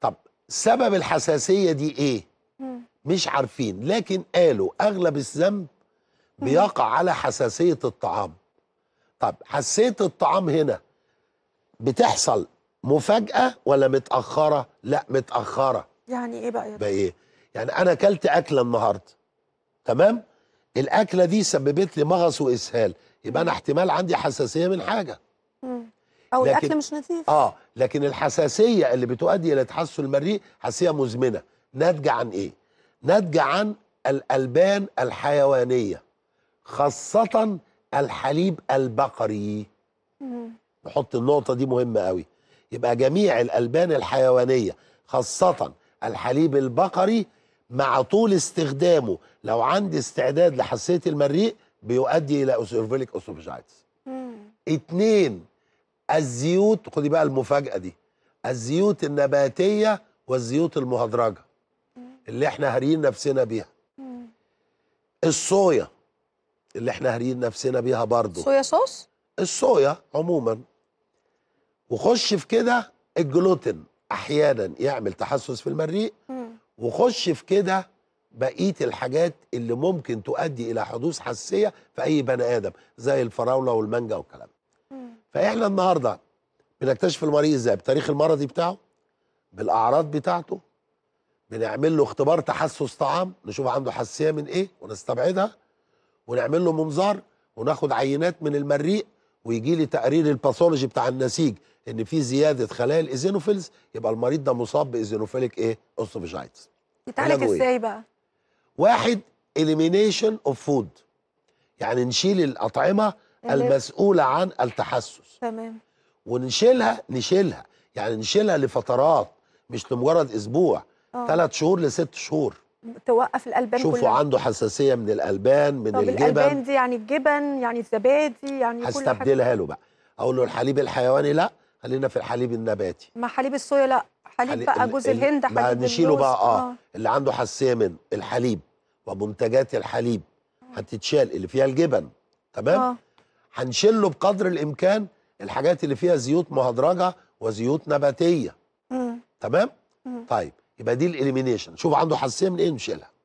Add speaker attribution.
Speaker 1: طب سبب الحساسيه دي ايه مم. مش عارفين لكن قالوا اغلب الذنب بيقع على حساسيه الطعام طب حساسيه الطعام هنا بتحصل مفاجاه ولا متاخره لا متاخره يعني ايه بقى, بقى ايه يعني انا اكلت اكله النهارده تمام الاكله دي سببت لي مغص واسهال يبقى انا احتمال عندي حساسيه من حاجه
Speaker 2: او لكن الاكل مش نظيف اه
Speaker 1: لكن الحساسيه اللي بتؤدي الى تحسن المريء حساسيه مزمنه ناتجه عن ايه ناتجه عن الالبان الحيوانيه خاصه الحليب البقري نحط النقطه دي مهمه قوي يبقى جميع الالبان الحيوانيه خاصه الحليب البقري مع طول استخدامه لو عندي استعداد لحساسيه المريء بيؤدي الى اوسيرفيليك اوسوفجايتس اتنين الزيوت خدي بقى المفاجاه دي الزيوت النباتيه والزيوت المهدرجه اللي احنا هاريين نفسنا بيها الصويا اللي احنا هاريين نفسنا بيها برضه صويا صوص الصويا عموما وخش في كده الجلوتين احيانا يعمل تحسس في المريء وخش في كده بقيه الحاجات اللي ممكن تؤدي الى حدوث حساسيه في اي بني ادم زي الفراوله والمانجا والكلام فاحنا النهارده بنكتشف المريض ازاي بتاريخ المرضي بتاعه بالاعراض بتاعته بنعمل له اختبار تحسس طعام نشوف عنده حساسيه من ايه ونستبعدها ونعمل له منظار وناخد عينات من المريء ويجي لي تقرير الباثولوجي بتاع النسيج ان في زياده خلايا الايزينوفيلز يبقى المريض ده مصاب بايزينوفيليك ايه اوستوفيجايتس يتعالج ازاي إيه؟ بقى واحد اليمينيشن اوف فود يعني نشيل الاطعمه المسؤوله عن التحسس تمام ونشيلها نشيلها يعني نشيلها لفترات مش لمجرد اسبوع ثلاث آه. شهور لست شهور توقف الالبان شوفوا كلها. عنده حساسيه من الالبان من طب الجبن الالبان دي يعني الجبن يعني الزبادي يعني هستبدلها له بقى اقول له الحليب الحيواني لا خلينا في الحليب النباتي ما حليب الصويا لا حليب, حليب بقى جوز الهند حليب الهند نشيله بقى آه, اه اللي عنده حساسيه منه الحليب ومنتجات الحليب آه. هتتشال اللي فيها الجبن تمام آه. هنشله بقدر الامكان الحاجات اللي فيها زيوت مهدرجه وزيوت نباتيه مم. تمام مم. طيب يبقى دي الاليمينيشن شوف عنده حساسيه من ايه نشيلها